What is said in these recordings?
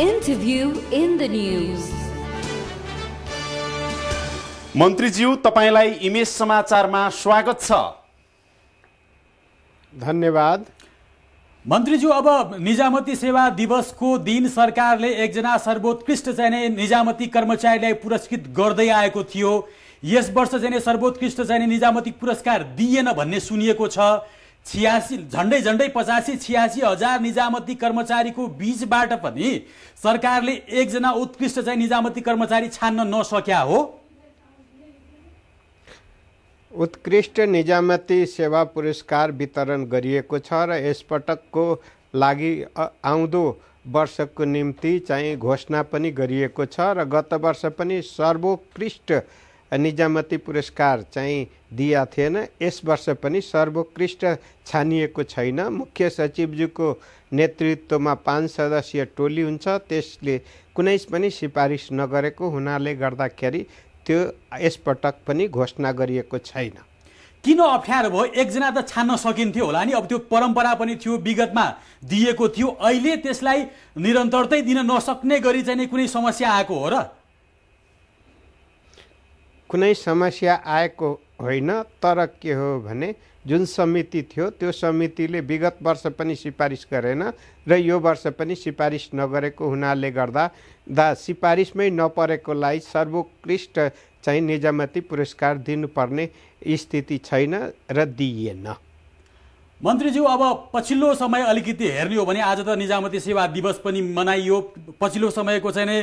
interview in the मन्त्री मन्त्रीज्यू तपाईँलाई image समाचारमा स्वागत छ धन्यवाद मन्त्रीज्यू अब निजामती सेवा दिवसको दिन सरकारले एकजना सर्वोत्कृष्ट चाहिँ निजामती कर्मचारीलाई पुरस्कृत गर्दै आएको थियो यस वर्ष चाहिँ सर्वोत्कृष्ट चाहिँ निजामती पुरस्कार दिएन भन्ने सुनिएको छ छियासी झन्डै झन्डै पचासी छियासी हजार निजामती कर्मचारीको बिचबाट पनि सरकारले एकजना उत्कृष्ट चाहिँ निजामती कर्मचारी छान्न नसक्या हो उत्कृष्ट निजामती सेवा पुरस्कार वितरण गरिएको छ र यसपटकको लागि आउँदो वर्षको निम्ति चाहिँ घोषणा पनि गरिएको छ र गत वर्ष पनि सर्वोत्कृष्ट निजामती पुरस्कार चाहिँ दिया थिएन यस वर्ष पनि सर्वोत्कृष्ट छानिएको छैन मुख्य सचिवज्यूको नेतृत्वमा पाँच सदस्यीय टोली हुन्छ त्यसले कुनै पनि सिफारिस नगरेको हुनाले गर्दाखेरि त्यो यसपटक पनि घोषणा गरिएको छैन किन अप्ठ्यारो भयो एकजना त छान्न सकिन्थ्यो होला नि अब त्यो परम्परा पनि थियो विगतमा दिएको थियो अहिले त्यसलाई निरन्तरतै दिन नसक्ने गरी चाहिँ कुनै समस्या आएको हो र कुनै समस्या आएको होइन तर के हो भने जुन समिति थियो त्यो समितिले विगत वर्ष पनि सिफारिस गरेन र यो वर्ष पनि सिफारिस नगरेको हुनाले गर्दा दा सिफारिसमै नपरेकोलाई सर्वोत्कृष्ट चाहिँ निजामती पुरस्कार दिनुपर्ने स्थिति छैन र दिइएन मन्त्रीज्यू अब पछिल्लो समय अलिकति हेर्ने हो भने आज त निजामती सेवा दिवस पनि मनाइयो पछिल्लो समयको चाहिँ नै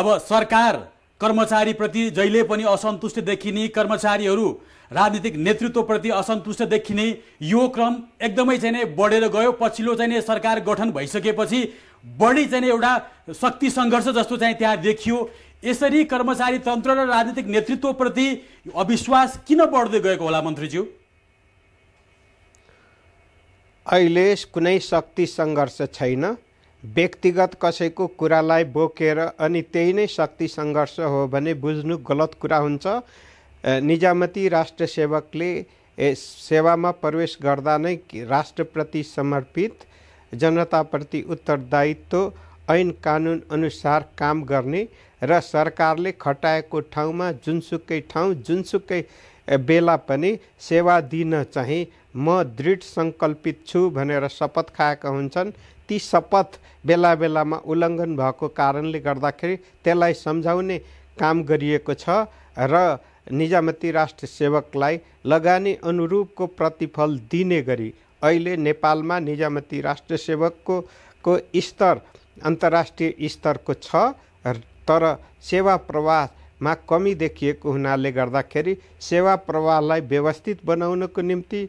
अब सरकार कर्मचारीप्रति जहिले पनि असन्तुष्ट देखिने कर्मचारीहरू राजनीतिक नेतृत्वप्रति असन्तुष्ट देखिने यो क्रम एकदमै चाहिँ बढेर गयो पछिल्लो चाहिँ सरकार गठन भइसकेपछि बढी चाहिँ एउटा शक्ति सङ्घर्ष जस्तो चाहिँ त्यहाँ देखियो यसरी कर्मचारी तन्त्र र राजनीतिक नेतृत्वप्रति अविश्वास किन बढ्दै गएको होला मन्त्रीज्यू अहिले कुनै शक्ति सङ्घर्ष छैन व्यक्तिगत कसैको कुरालाई बोकेर अनि त्यही नै शक्ति सङ्घर्ष हो भने बुझ्नु गलत कुरा हुन्छ निजामती राष्ट्र सेवकले सेवामा प्रवेश गर्दा नै राष्ट्रप्रति समर्पित जनताप्रति उत्तरदायित्व ऐन कानुन अनुसार काम गर्ने र सरकारले खटाएको ठाउँमा जुनसुकै ठाउँ जुनसुकै बेला पनि सेवा दिन चाहिँ म दृढ सङ्कल्पित छु भनेर शपथ खाएका हुन्छन् ती शपथ बेला बेलामा उल्लङ्घन भएको कारणले गर्दाखेरि त्यसलाई सम्झाउने काम गरिएको छ र निजामती राष्ट्र सेवकलाई लगानी अनुरूपको प्रतिफल दिने गरी अहिले नेपालमा निजामती राष्ट्र सेवकको को स्तर अन्तर्राष्ट्रिय स्तरको छ तर सेवा प्रवाह मा कमी देखिएको हुनाले गर्दाखेरि सेवा प्रवाहलाई व्यवस्थित बनाउनको निम्ति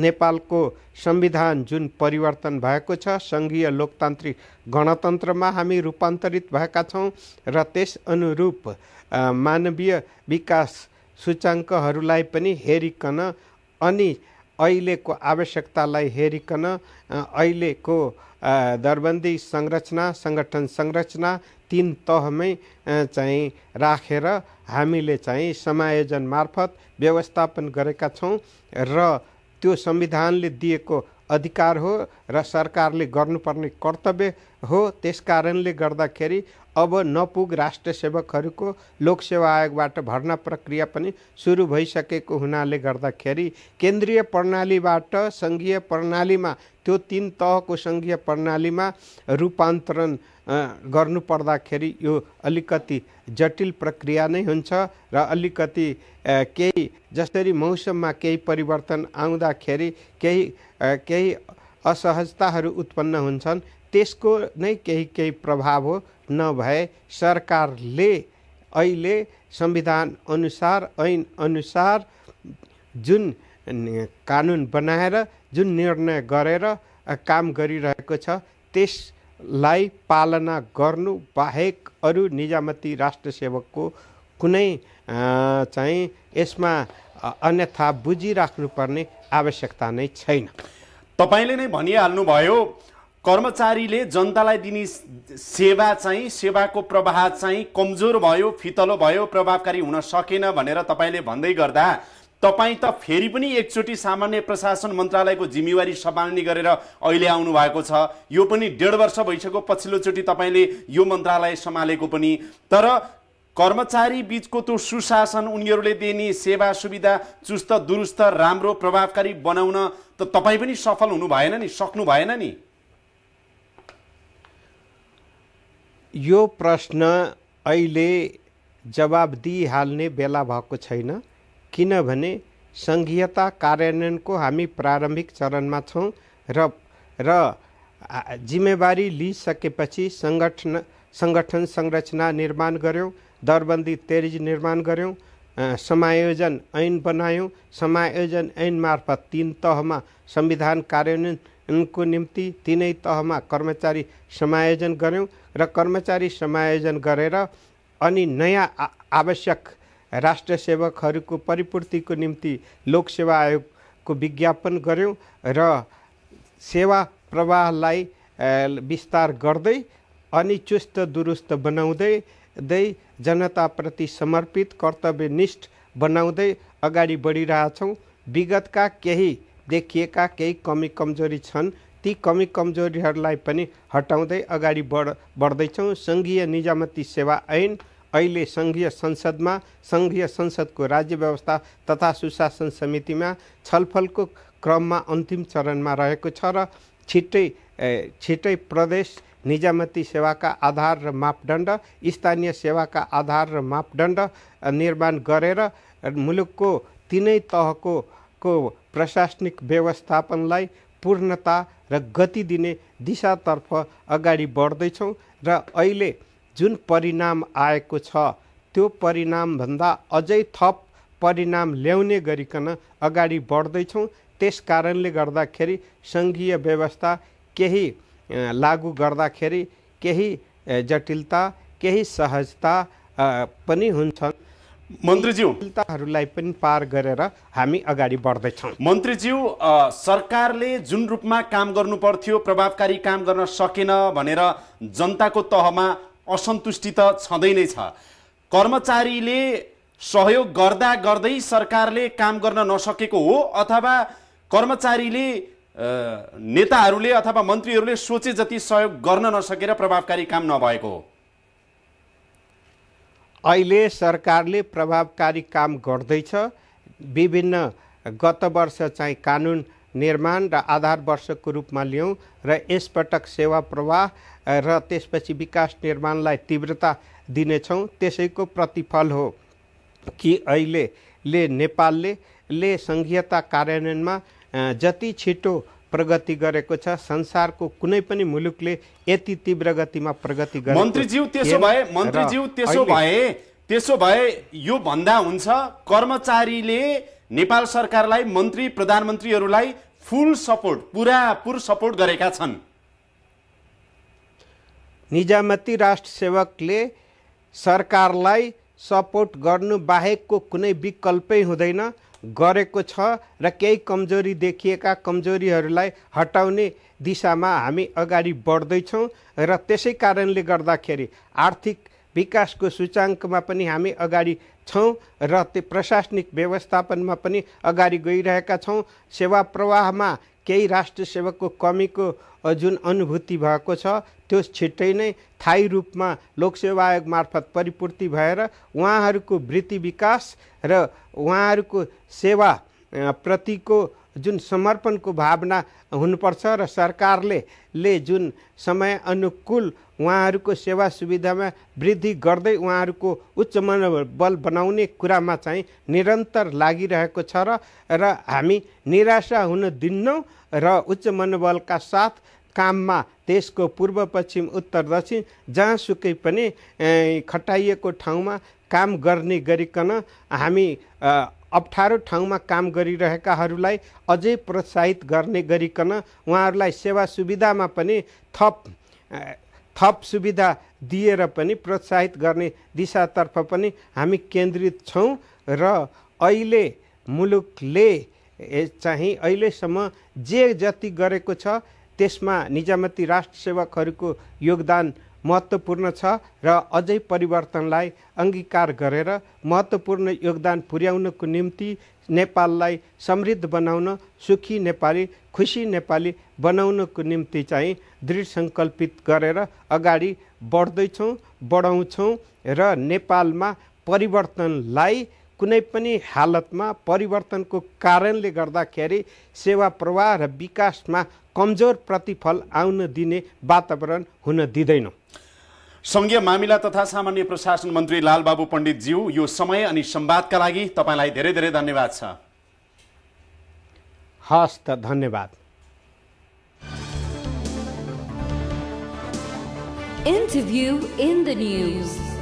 नेपालको संविधान जुन परिवर्तन भएको छ सङ्घीय लोकतान्त्रिक गणतन्त्रमा हामी रूपान्तरित भएका छौँ र त्यस अनुरूप मानवीय विकास सूचाङ्कहरूलाई पनि हेरिकन अनि अहिलेको आवश्यकतालाई हेरिकन अहिलेको दरबन्दी संरचना सङ्गठन संरचना तिन तहमै चाहिँ राखेर हामीले चाहिँ समायोजन मार्फत व्यवस्थापन गरेका छौँ र त्यो संविधानले दिएको अधिकार हो र सरकारले गर्नुपर्ने कर्तव्य हो त्यस कारणले गर्दाखेरि अब नपुग राष्ट्र सेवकहरूको लोकसेवा आयोगबाट भर्ना प्रक्रिया पनि सुरु भइसकेको हुनाले गर्दाखेरि केन्द्रीय प्रणालीबाट सङ्घीय प्रणालीमा त्यो तिन तहको सङ्घीय प्रणालीमा रूपान्तरण गर्नु पर्दाखेरि यो अलिकति जटिल प्रक्रिया नै हुन्छ र अलिकति केही जसरी मौसममा केही परिवर्तन आउँदाखेरि केही केही असहजताहरू उत्पन्न हुन्छन् त्यसको नै केही केही प्रभाव हो नभए सरकारले अहिले संविधान अनुसार ऐन अनुसार जुन कानुन बनाएर जुन निर्णय गरेर काम गरिरहेको छ त्यसलाई पालना गर्नु बाहेक अरू निजामती राष्ट्र सेवकको कुनै चाहिँ यसमा अन्यथा बुझिराख्नुपर्ने आवश्यकता नै छैन तपाईँले नै भनिहाल्नुभयो कर्मचारीले जनतालाई दिने सेवा चाहिँ सेवाको प्रवाह चाहिँ कमजोर भयो फितलो भयो प्रभावकारी हुन सकेन भनेर तपाईँले भन्दै गर्दा तपाईँ त फेरि पनि एकचोटि सामान्य प्रशासन मन्त्रालयको जिम्मेवारी सम्हाल्ने गरेर अहिले आउनु भएको छ यो पनि डेढ वर्ष भइसक्यो पछिल्लोचोटि तपाईँले यो मन्त्रालय सम्हालेको पनि तर कर्मचारी बिचको त्यो सुशासन उनीहरूले दिने सेवा सुविधा चुस्त दुरुस्त राम्रो प्रभावकारी बनाउन त तपाईँ पनि सफल हुनु भएन नि सक्नु भएन नि यो प्रश्न अहिले जवाब दिइहाल्ने बेला भएको छैन किनभने सङ्घीयता कार्यान्वयनको हामी प्रारम्भिक चरणमा छौँ र र जिम्मेवारी लिइसकेपछि सङ्गठन सङ्गठन संरचना निर्माण गऱ्यौँ दरबन्दी तेरिज निर्माण गऱ्यौँ समायोजन ऐन बनायौँ समायोजन ऐन मार्फत तिन तहमा संविधान कार्यान्वयनको निम्ति तिनै तहमा कर्मचारी समायोजन गऱ्यौँ र कर्मचारी समायोजन गरेर अनि नयाँ आवश्यक राष्ट्र सेवकहरूको परिपूर्तिको निम्ति लोकसेवा आयोगको विज्ञापन गऱ्यौँ र सेवा प्रवाहलाई विस्तार गर्दै अनि चुस्त दुरुस्त बनाउँदै दै जनताप्रति समर्पित कर्तव्यनिष्ठ बनाउँदै अगाडि बढिरहेछौँ विगतका केही देखिएका केही कमी कमजोरी छन् ती कमी कमजोरीहरूलाई पनि हटाउँदै अगाडि बढ बढ्दैछौँ सङ्घीय निजामती सेवा ऐन अहिले सङ्घीय संसदमा सङ्घीय संसदको राज्य व्यवस्था तथा सुशासन समितिमा छलफलको क्रममा अन्तिम चरणमा रहेको छ र छिट्टै छिट्टै प्रदेश निजामती सेवाका आधार र मापदण्ड स्थानीय सेवाका आधार र मापदण्ड निर्माण गरेर मुलुकको तिनै तहको को प्रशासनिक व्यवस्थापनलाई पूर्णता र गति दिने दिशातर्फ अगाडि बढ्दैछौँ र अहिले जुन परिणाम आएको छ त्यो परिणामभन्दा अझै थप परिणाम ल्याउने गरिकन अगाडि बढ्दैछौँ त्यस कारणले गर्दाखेरि सङ्घीय व्यवस्था केही लागु गर्दाखेरि केही जटिलता केही सहजता पनि हुन्छन् मन्त्रीज्यूलाई पनि पार गरेर हामी अगाडि बढ्दैछौँ मन्त्रीज्यू सरकारले जुन रूपमा काम गर्नु पर्थ्यो प्रभावकारी काम गर्न सकेन भनेर जनताको तहमा असन्तुष्टि त छँदै नै छ कर्मचारीले सहयोग गर्दा गर्दै सरकारले काम गर्न नसकेको हो अथवा कर्मचारीले नेताहरूले अथवा मन्त्रीहरूले सोचे जति सहयोग गर्न नसकेर प्रभावकारी काम नभएको हो अहिले सरकारले प्रभावकारी काम गर्दैछ विभिन्न गत वर्ष चाहिँ कानुन निर्माण र आधार वर्षको रूपमा ल्याउँ र यसपटक सेवा प्रवाह र त्यसपछि विकास निर्माणलाई तीव्रता दिनेछौँ त्यसैको प्रतिफल हो कि अहिले ले नेपालले ले संघीयता कार्यान्वयनमा जति छिटो प्रगति गरेको छ संसारको कुनै पनि मुलुकले यति तीव्र गतिमा प्रगति गरेको मन्त्रीज्यू त्यसो भए मन्त्रीज्यू त्यसो भए त्यसो भए यो भन्दा हुन्छ कर्मचारीले नेपाल सरकारलाई मन्त्री प्रधानमन्त्रीहरूलाई फुल सपोर्ट पुरापुर सपोर्ट गरेका छन् निजामती राष्ट्र सेवकले सरकारलाई सपोर्ट गर्नु बाहेकको कुनै विकल्पै हुँदैन गरेको छ र केही कमजोरी देखिएका कमजोरीहरूलाई हटाउने दिशामा हामी अगाडि बढ्दैछौँ र त्यसै कारणले गर्दाखेरि आर्थिक विकासको सूचाङ्कमा पनि हामी अगाडि छौँ र त्यो प्रशासनिक व्यवस्थापनमा पनि अगाडि गइरहेका छौँ सेवा प्रवाहमा केही राष्ट्र सेवकको कमीको जुन अनुभूति भएको छ त्यो छिट्टै नै थायी रूपमा लोकसेवा आयोग मार्फत परिपूर्ति भएर उहाँहरूको वृत्ति विकास र उहाँहरूको सेवा प्रतिको जुन समर्पणको भावना हुनुपर्छ र सरकारले ले जुन समय अनुकूल उहाँहरूको सेवा सुविधामा वृद्धि गर्दै उहाँहरूको उच्च मनोबल बनाउने कुरामा चाहिँ निरन्तर लागिरहेको छ र र हामी निराशा हुन दिन्नौँ र उच्च मनोबलका साथ काममा देशको पूर्व पश्चिम उत्तर दक्षिण जहाँसुकै पनि खटाइएको ठाउँमा काम गर्ने गरिकन हामी अप्ठ्यारो ठाउँमा काम गरिरहेकाहरूलाई अझै प्रोत्साहित गर्ने गरिकन उहाँहरूलाई सेवा सुविधामा पनि थप थप सुविधा दिएर पनि प्रोत्साहित गर्ने दिशातर्फ पनि हामी केन्द्रित छौँ र अहिले मुलुकले चाहिँ अहिलेसम्म जे जति गरेको छ त्यसमा निजामती राष्ट्र सेवकहरूको योगदान महत्त्वपूर्ण छ र अझै परिवर्तनलाई अङ्गीकार गरेर महत्त्वपूर्ण योगदान पुर्याउनको निम्ति नेपाललाई समृद्ध बनाउन सुखी नेपाली खुसी नेपाली बनाउनको निम्ति चाहिँ दृढ सङ्कल्पित गरेर अगाडि बढ्दैछौँ बढाउँछौँ र नेपालमा परिवर्तनलाई कुनै पनि हालतमा परिवर्तनको कारणले गर्दाखेरि सेवा प्रवाह र विकासमा कमजोर प्रतिफल आउन दिने वातावरण हुन दिँदैनौँ सङ्घीय मामिला तथा सामान्य प्रशासन मन्त्री लालबाबु पण्डितज्यू यो समय अनि संवादका लागि तपाईँलाई धेरै धेरै धन्यवाद छ हस् त धन्यवाद इन्टरभ्यू इन द न्युज